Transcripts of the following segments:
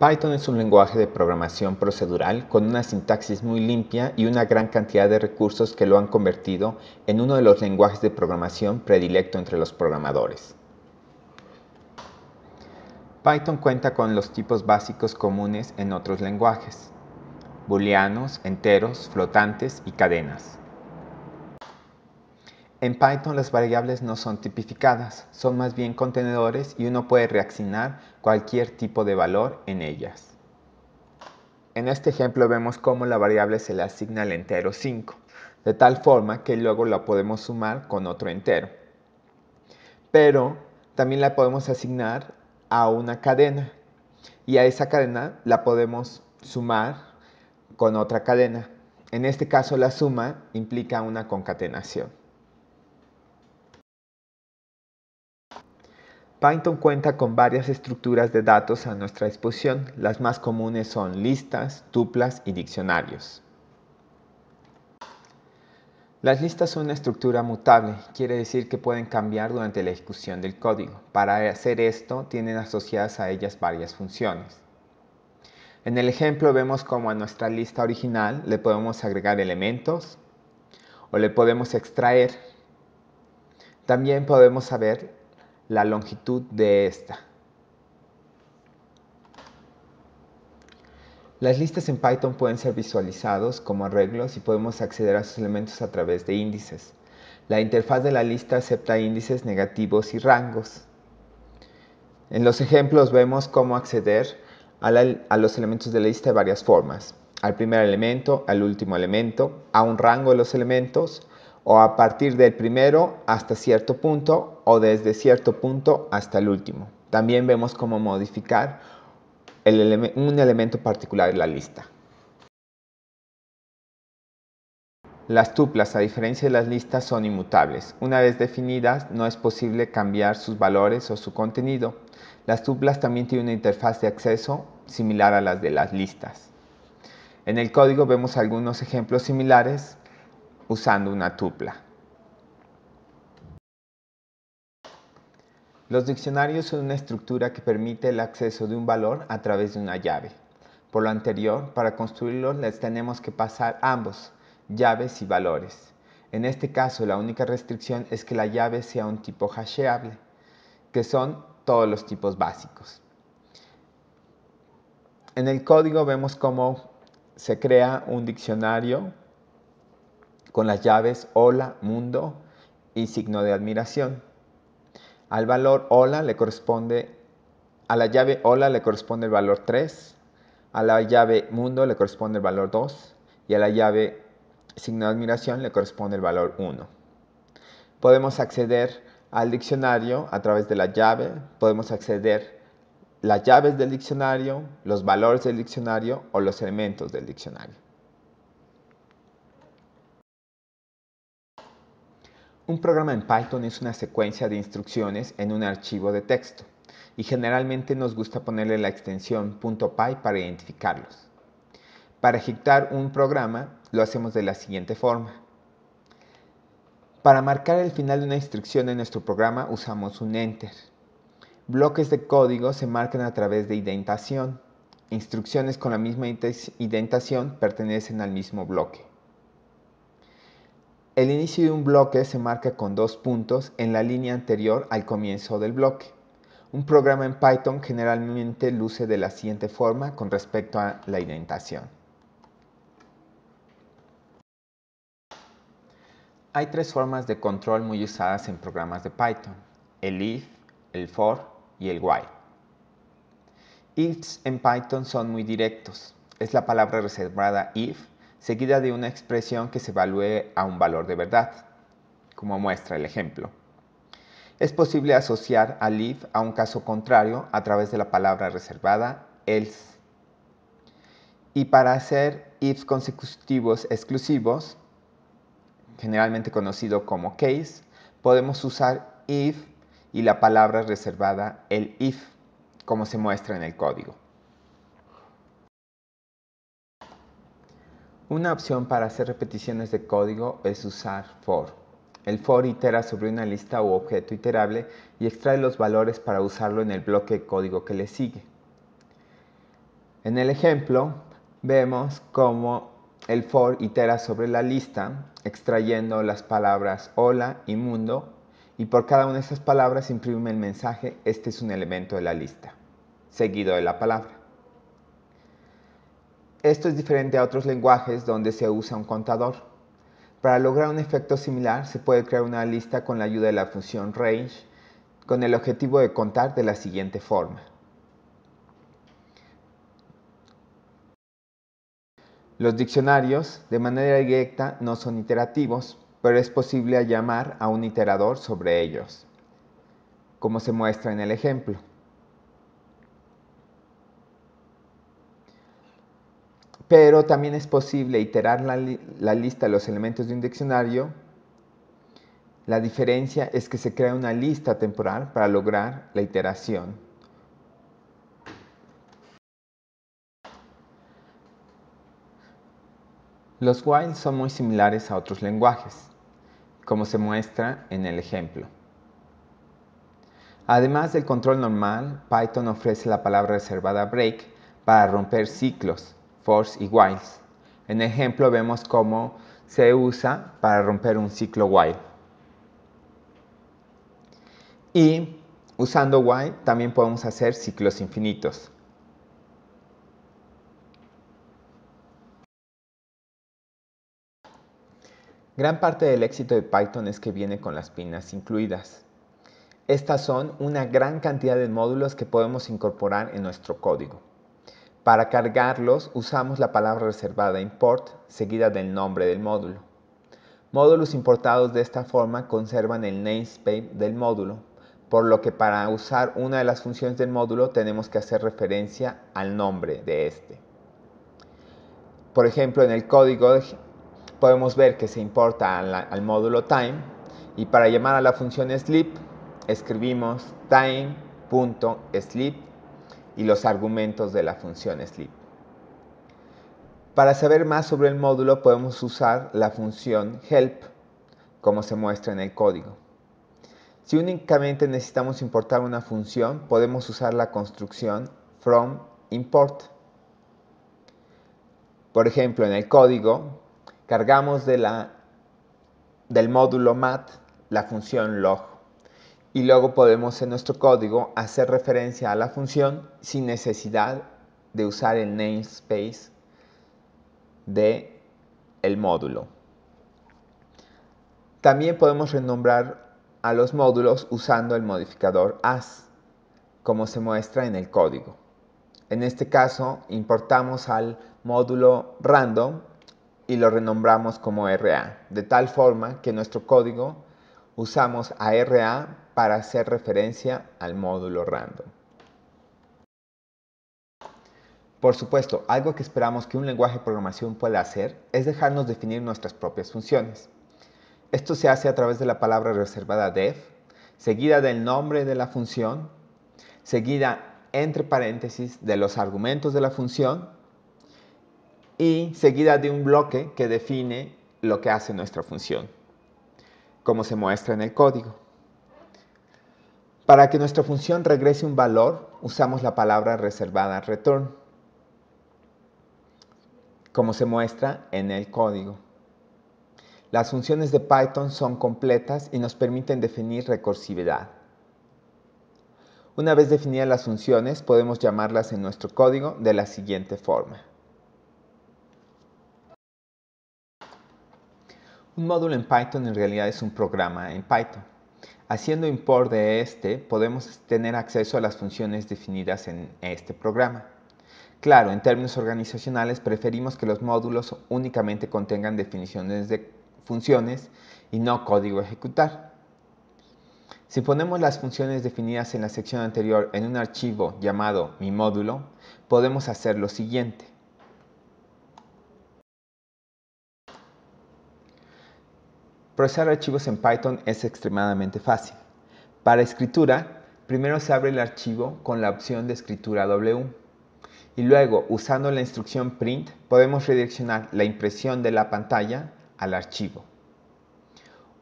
Python es un lenguaje de programación procedural con una sintaxis muy limpia y una gran cantidad de recursos que lo han convertido en uno de los lenguajes de programación predilecto entre los programadores. Python cuenta con los tipos básicos comunes en otros lenguajes, booleanos, enteros, flotantes y cadenas. En Python las variables no son tipificadas, son más bien contenedores y uno puede reaccionar cualquier tipo de valor en ellas. En este ejemplo vemos cómo la variable se le asigna el entero 5, de tal forma que luego la podemos sumar con otro entero. Pero también la podemos asignar a una cadena y a esa cadena la podemos sumar con otra cadena. En este caso la suma implica una concatenación. Python cuenta con varias estructuras de datos a nuestra disposición. Las más comunes son listas, tuplas y diccionarios. Las listas son una estructura mutable, quiere decir que pueden cambiar durante la ejecución del código. Para hacer esto, tienen asociadas a ellas varias funciones. En el ejemplo vemos cómo a nuestra lista original le podemos agregar elementos o le podemos extraer. También podemos saber la longitud de esta. Las listas en Python pueden ser visualizados como arreglos y podemos acceder a sus elementos a través de índices. La interfaz de la lista acepta índices negativos y rangos. En los ejemplos vemos cómo acceder a, a, los elementos de la lista de varias formas. Al primer elemento, al último elemento, a un rango de los elementos, o a partir del primero hasta cierto punto o desde cierto punto hasta el último. También vemos cómo modificar un elemento particular de la lista. Las tuplas, a diferencia de las listas, son inmutables. Una vez definidas, no es posible cambiar sus valores o su contenido. Las tuplas también tienen una interfaz de acceso similar a las de las listas. En el código vemos algunos ejemplos similares usando una tupla. Los diccionarios son una estructura que permite el acceso de un valor a través de una llave. Por lo anterior, para construirlos les tenemos que pasar ambos, llaves y valores. En este caso, la única restricción es que la llave sea un tipo hasheable, que son todos los tipos básicos. En el código vemos cómo se crea un diccionario con las llaves hola, mundo y signo de admiración. Al valor hola le corresponde, a la llave hola le corresponde el valor 3, a la llave mundo le corresponde el valor 2 y a la llave signo de admiración le corresponde el valor 1. Podemos acceder al diccionario a través de la llave, podemos acceder las llaves del diccionario, los valores del diccionario o los elementos del diccionario. Un programa en Python es una secuencia de instrucciones en un archivo de texto y generalmente nos gusta ponerle la extensión .py para identificarlos. Para ejecutar un programa lo hacemos de la siguiente forma. Para marcar el final de una instrucción en nuestro programa usamos un enter. Bloques de código se marcan a través de indentación. Instrucciones con la misma indentación pertenecen al mismo bloque. El inicio de un bloque se marca con dos puntos en la línea anterior al comienzo del bloque. Un programa en Python generalmente luce de la siguiente forma con respecto a la indentación. Hay tres formas de control muy usadas en programas de Python, el if, el for y el while. Ifs en Python son muy directos. Es la palabra reservada if seguida de una expresión que se evalúe a un valor de verdad, como muestra el ejemplo. Es posible asociar al if a un caso contrario a través de la palabra reservada else. Y para hacer ifs consecutivos exclusivos, generalmente conocido como case, podemos usar if y la palabra reservada el if, como se muestra en el código. Una opción para hacer repeticiones de código es usar for. El for itera sobre una lista u objeto iterable y extrae los valores para usarlo en el bloque de código que le sigue. En el ejemplo, vemos cómo el for itera sobre la lista, extrayendo las palabras hola y mundo, y por cada una de esas palabras imprime el mensaje este es un elemento de la lista, seguido de la palabra. Esto es diferente a otros lenguajes donde se usa un contador. Para lograr un efecto similar, se puede crear una lista con la ayuda de la función range con el objetivo de contar de la siguiente forma. Los diccionarios, de manera directa, no son iterativos, pero es posible llamar a un iterador sobre ellos, como se muestra en el ejemplo. pero también es posible iterar la, lista de los elementos de un diccionario. La diferencia es que se crea una lista temporal para lograr la iteración. Los while son muy similares a otros lenguajes, como se muestra en el ejemplo. Además del control normal, Python ofrece la palabra reservada break para romper ciclos force y while, En ejemplo vemos cómo se usa para romper un ciclo while. Y usando while también podemos hacer ciclos infinitos. Gran parte del éxito de Python es que viene con las pinas incluidas. Estas son una gran cantidad de módulos que podemos incorporar en nuestro código. Para cargarlos usamos la palabra reservada import seguida del nombre del módulo. Módulos importados de esta forma conservan el namespace del módulo, por lo que para usar una de las funciones del módulo tenemos que hacer referencia al nombre de este. Por ejemplo, en el código podemos ver que se importa al, módulo time y para llamar a la función sleep escribimos time.sleep y los argumentos de la función sleep. Para saber más sobre el módulo podemos usar la función help, como se muestra en el código. Si únicamente necesitamos importar una función, podemos usar la construcción from import. Por ejemplo, en el código cargamos del módulo mat la función log y luego podemos en nuestro código hacer referencia a la función sin necesidad de usar el namespace de el módulo. También podemos renombrar a los módulos usando el modificador as, como se muestra en el código. En este caso, importamos al módulo random y lo renombramos como RA, de tal forma que en nuestro código usamos a RA para hacer referencia al módulo random. Por supuesto, algo que esperamos que un lenguaje de programación pueda hacer es dejarnos definir nuestras propias funciones. Esto se hace a través de la palabra reservada def, seguida del nombre de la función, seguida entre paréntesis de los argumentos de la función y seguida de un bloque que define lo que hace nuestra función, como se muestra en el código. Para que nuestra función regrese un valor, usamos la palabra reservada return, como se muestra en el código. Las funciones de Python son completas y nos permiten definir recursividad. Una vez definidas las funciones, podemos llamarlas en nuestro código de la siguiente forma. Un módulo en Python en realidad es un programa en Python. Haciendo import de este, podemos tener acceso a las funciones definidas en este programa. Claro, en términos organizacionales preferimos que los módulos únicamente contengan definiciones de funciones y no código ejecutar. Si ponemos las funciones definidas en la sección anterior en un archivo llamado mi módulo, podemos hacer lo siguiente. Procesar archivos en Python es extremadamente fácil. Para escritura, primero se abre el archivo con la opción de escritura W y luego, usando la instrucción print, podemos redireccionar la impresión de la pantalla al archivo.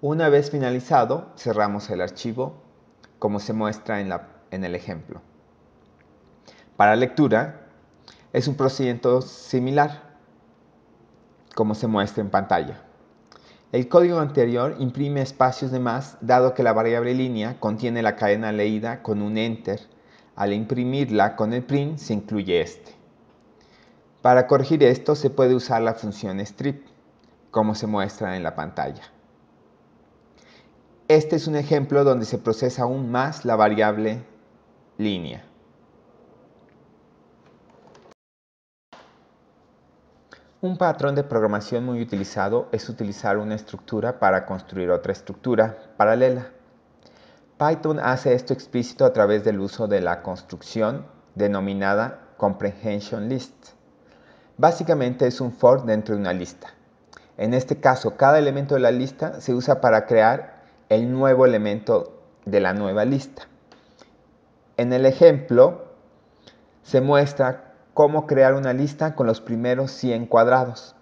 Una vez finalizado, cerramos el archivo como se muestra en, el ejemplo. Para lectura, es un procedimiento similar como se muestra en pantalla. El código anterior imprime espacios de más dado que la variable línea contiene la cadena leída con un enter. Al imprimirla con el print se incluye este. Para corregir esto se puede usar la función strip, como se muestra en la pantalla. Este es un ejemplo donde se procesa aún más la variable línea. Un patrón de programación muy utilizado es utilizar una estructura para construir otra estructura paralela. Python hace esto explícito a través del uso de la construcción denominada comprehension list. Básicamente es un for dentro de una lista. En este caso, cada elemento de la lista se usa para crear el nuevo elemento de la nueva lista. En el ejemplo, se muestra cómo crear una lista con los primeros 100 cuadrados.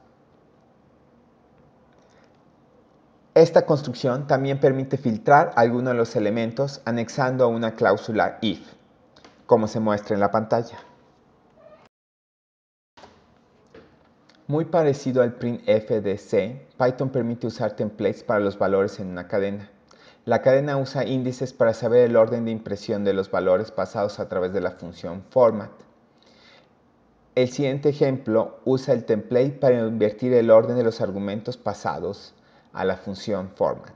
Esta construcción también permite filtrar algunos de los elementos anexando una cláusula if, como se muestra en la pantalla. Muy parecido al printf de C, Python permite usar templates para los valores en una cadena. La cadena usa índices para saber el orden de impresión de los valores pasados a través de la función format. El siguiente ejemplo usa el template para invertir el orden de los argumentos pasados a la función format.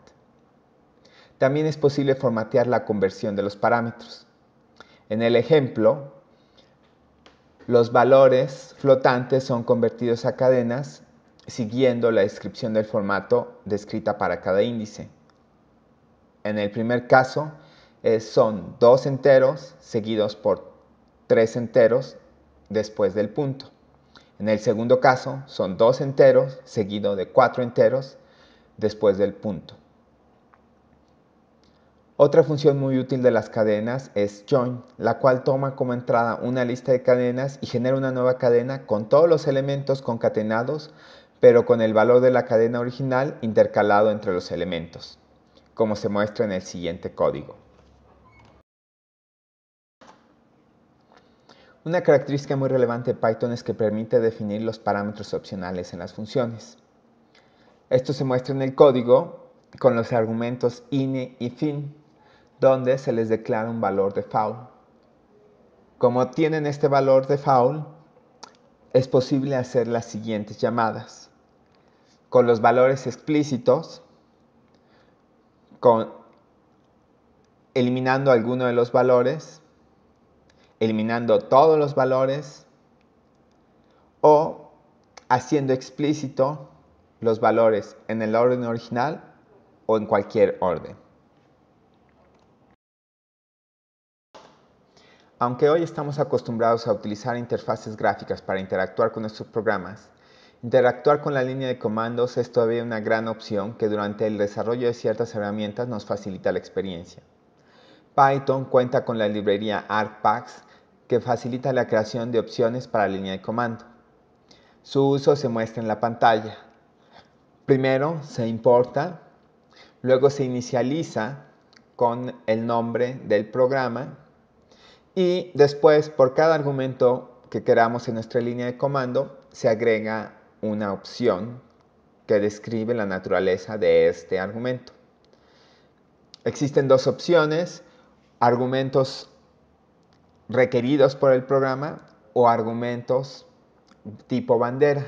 También es posible formatear la conversión de los parámetros. En el ejemplo, los valores flotantes son convertidos a cadenas siguiendo la descripción del formato descrita para cada índice. En el primer caso, son dos enteros seguidos por tres enteros después del punto. En el segundo caso son dos enteros seguido de cuatro enteros después del punto. Otra función muy útil de las cadenas es join, la cual toma como entrada una lista de cadenas y genera una nueva cadena con todos los elementos concatenados, pero con el valor de la cadena original intercalado entre los elementos, como se muestra en el siguiente código. Una característica muy relevante de Python es que permite definir los parámetros opcionales en las funciones. Esto se muestra en el código con los argumentos INE y FIN, donde se les declara un valor de foul. Como tienen este valor de foul, es posible hacer las siguientes llamadas. Con los valores explícitos, con, eliminando alguno de los valores, eliminando todos los valores o haciendo explícito los valores en el orden original o en cualquier orden. Aunque hoy estamos acostumbrados a utilizar interfaces gráficas para interactuar con nuestros programas, interactuar con la línea de comandos es todavía una gran opción que durante el desarrollo de ciertas herramientas nos facilita la experiencia. Python cuenta con la librería ArcPax que facilita la creación de opciones para línea de comando. Su uso se muestra en la pantalla. Primero se importa, luego se inicializa con el nombre del programa y después por cada argumento que queramos en nuestra línea de comando se agrega una opción que describe la naturaleza de este argumento. Existen dos opciones, argumentos requeridos por el programa o argumentos tipo bandera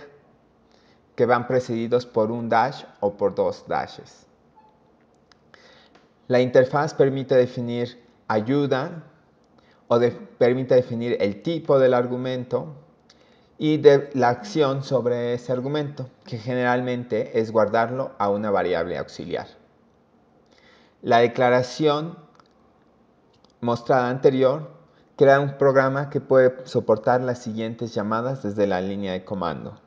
que van precedidos por un dash o por dos dashes. La interfaz permite definir ayuda o permite definir el tipo del argumento y de la acción sobre ese argumento, que generalmente es guardarlo a una variable auxiliar. La declaración mostrada anterior crear un programa que puede soportar las siguientes llamadas desde la línea de comando.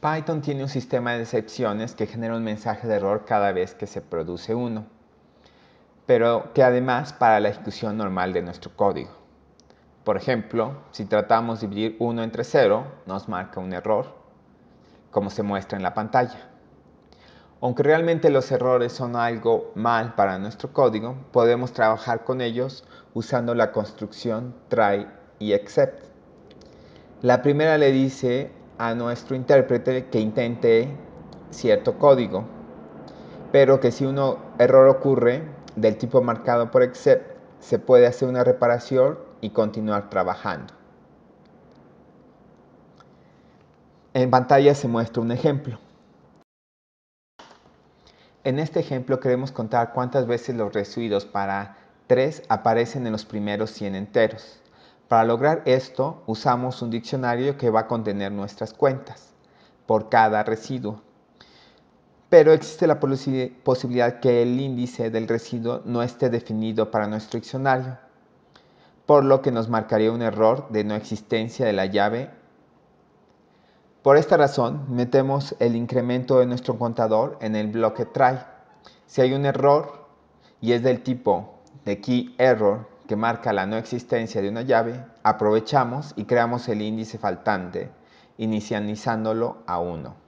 Python tiene un sistema de excepciones que genera un mensaje de error cada vez que se produce uno, pero que además para la ejecución normal de nuestro código. Por ejemplo, si tratamos de dividir 1 entre 0, nos marca un error, como se muestra en la pantalla. Aunque realmente los errores son algo mal para nuestro código, podemos trabajar con ellos usando la construcción try y except. La primera le dice a nuestro intérprete que intente cierto código, pero que si un error ocurre del tipo marcado por except, se puede hacer una reparación y continuar trabajando. En pantalla se muestra un ejemplo. En este ejemplo queremos contar cuántas veces los residuos para 3 aparecen en los primeros 100 enteros. Para lograr esto, usamos un diccionario que va a contener nuestras cuentas por cada residuo. Pero existe la posibilidad que el índice del residuo no esté definido para nuestro diccionario, por lo que nos marcaría un error de no existencia de la llave por esta razón, metemos el incremento de nuestro contador en el bloque try. Si hay un error y es del tipo de key error que marca la no existencia de una llave, aprovechamos y creamos el índice faltante, inicializándolo a 1.